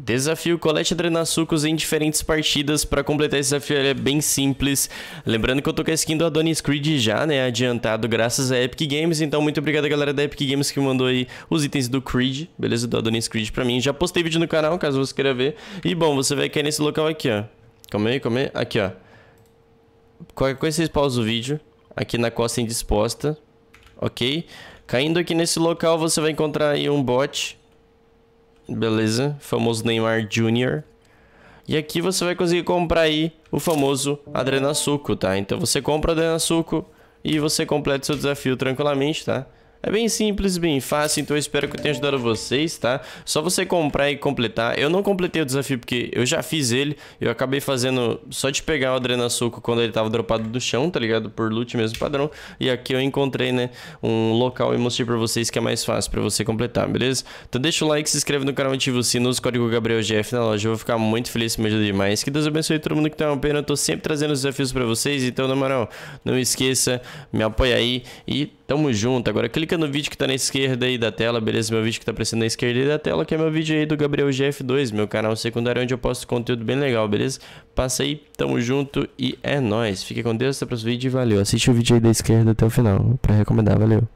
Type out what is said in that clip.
Desafio colete drenar sucos em diferentes partidas. Para completar esse desafio é bem simples. Lembrando que eu tô com a skin do Adonis Creed já, né? Adiantado graças a Epic Games. Então, muito obrigado galera da Epic Games que mandou aí os itens do Creed, beleza? Do Adonis Creed pra mim. Já postei vídeo no canal, caso você queira ver. E bom, você vai cair nesse local aqui, ó. Calma aí, calma aí. Aqui, ó. Qualquer é coisa vocês pausam o vídeo. Aqui na costa indisposta. Ok? Caindo aqui nesse local, você vai encontrar aí um bot beleza? Famoso Neymar Jr. E aqui você vai conseguir comprar aí o famoso Adrenasuco, tá? Então você compra o Adrenasuco e você completa seu desafio tranquilamente, tá? É bem simples, bem fácil, então eu espero que eu tenha ajudado vocês, tá? Só você comprar e completar. Eu não completei o desafio porque eu já fiz ele. Eu acabei fazendo só de pegar o adrenasuco quando ele tava dropado do chão, tá ligado? Por loot mesmo padrão. E aqui eu encontrei, né, um local e mostrei pra vocês que é mais fácil pra você completar, beleza? Então deixa o like, se inscreve no canal, ativa o sino, usa o código GabrielGF na loja. Eu vou ficar muito feliz, me ajuda demais. Que Deus abençoe todo mundo que tá uma pena. Eu tô sempre trazendo desafios pra vocês, então, na moral, não esqueça, me apoia aí e Tamo junto. Agora clica no vídeo que tá na esquerda aí da tela, beleza? Meu vídeo que tá aparecendo na esquerda aí da tela, que é meu vídeo aí do Gabriel GF2, meu canal secundário onde eu posto conteúdo bem legal, beleza? Passa aí, tamo junto e é nóis. Fique com Deus, até o próximo vídeo e valeu. Assiste o vídeo aí da esquerda até o final pra recomendar, valeu.